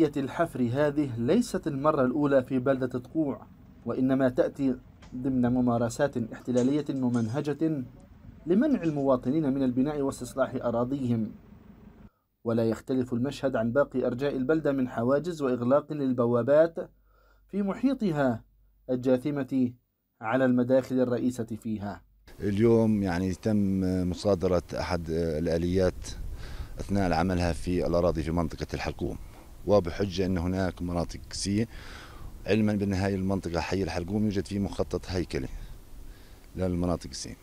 الحفر هذه ليست المرة الأولى في بلدة تقوع وإنما تأتي ضمن ممارسات احتلالية ممنهجة لمنع المواطنين من البناء واستصلاح أراضيهم ولا يختلف المشهد عن باقي أرجاء البلدة من حواجز وإغلاق للبوابات في محيطها الجاثمة على المداخل الرئيسة فيها اليوم يعني تم مصادرة أحد الآليات أثناء عملها في الأراضي في منطقة الحلقوم وبحجة أن هناك مناطق كسية علما بأن هذه المنطقة حي الحلقوم يوجد فيه مخطط هيكلي للمناطق السين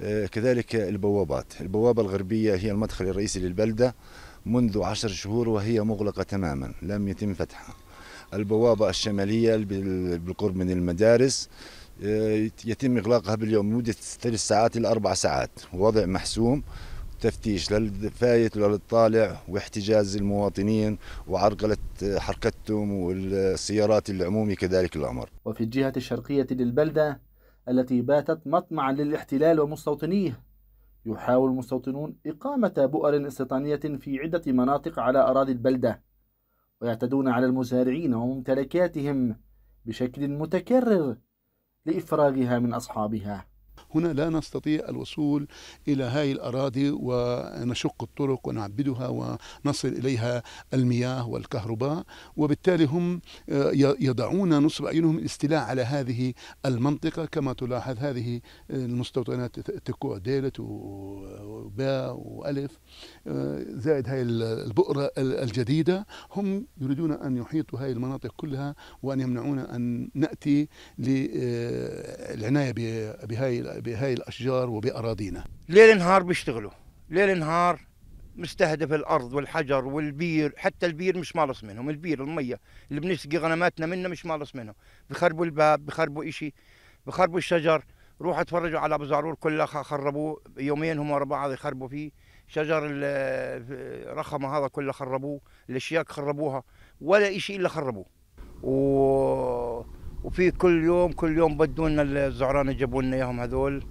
آه، كذلك البوابات البوابة الغربية هي المدخل الرئيسي للبلدة منذ عشر شهور وهي مغلقة تماما لم يتم فتحها البوابة الشمالية بالقرب من المدارس آه، يتم إغلاقها باليوم لمدة ثلاث ساعات إلى أربع ساعات وضع محسوم تفتيش للفايت وللطالع واحتجاز المواطنين وعرقلة حركتهم والسيارات العمومي كذلك الأمر وفي الجهة الشرقية للبلدة التي باتت مطمعا للاحتلال ومستوطنيه يحاول المستوطنون إقامة بؤر استيطانية في عدة مناطق على أراضي البلدة ويعتدون على المزارعين وممتلكاتهم بشكل متكرر لإفراغها من أصحابها هنا لا نستطيع الوصول إلى هذه الأراضي ونشق الطرق ونعبدها ونصل إليها المياه والكهرباء وبالتالي هم آه، يضعون نصب أعينهم الاستيلاء على هذه المنطقة كما تلاحظ هذه آه، المستوطنات تكوى ديلة وباء وألف آه، زائد هاي البؤرة الجديدة هم يريدون أن يحيطوا هاي المناطق كلها وأن يمنعونا أن نأتي للعناية آه، بهاي, بهاي الأشجار وبأراضينا ليل نهار بيشتغلوا ليل نهار مستهدف الارض والحجر والبير حتى البير مش مالص منهم البير الميه اللي بنسقي غنماتنا منه مش مالص منهم بخربوا الباب بخربوا شيء بخربوا الشجر روحوا اتفرجوا على ابو زعرور كله خربوه يومين هم ورا بعض يخربوا فيه شجر الرخمه هذا كله خربوه الاشياك خربوها ولا شيء الا خربوه و... وفي كل يوم كل يوم بدونا الزعران يجيبوا لنا اياهم هذول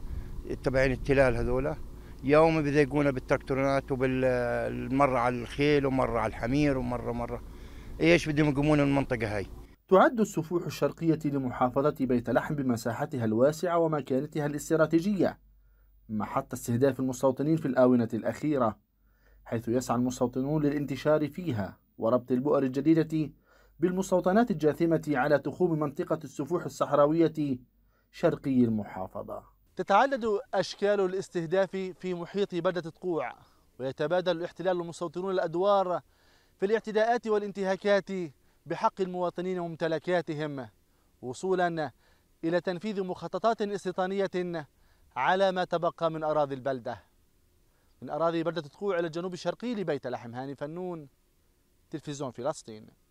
تبعين التلال هذولا يوم بيضايقونا بالتركترونات وبالمره على الخيل ومره على الحمير ومره مره ايش بدهم يقومون المنطقه هاي تعد السفوح الشرقية لمحافظة بيت لحم بمساحتها الواسعة ومكانتها الاستراتيجية محط استهداف المستوطنين في الآونة الأخيرة حيث يسعى المستوطنون للانتشار فيها وربط البؤر الجديدة بالمستوطنات الجاثمة على تخوم منطقة السفوح الصحراوية شرقي المحافظة تتعدد أشكال الاستهداف في محيط بلدة تقوع ويتبادل الاحتلال المستوطنون الأدوار في الاعتداءات والانتهاكات بحق المواطنين وممتلكاتهم وصولا إلى تنفيذ مخططات استيطانية على ما تبقى من أراضي البلدة من أراضي بلدة تقوع إلى الجنوب الشرقي لبيت لحم هاني فنون تلفزيون فلسطين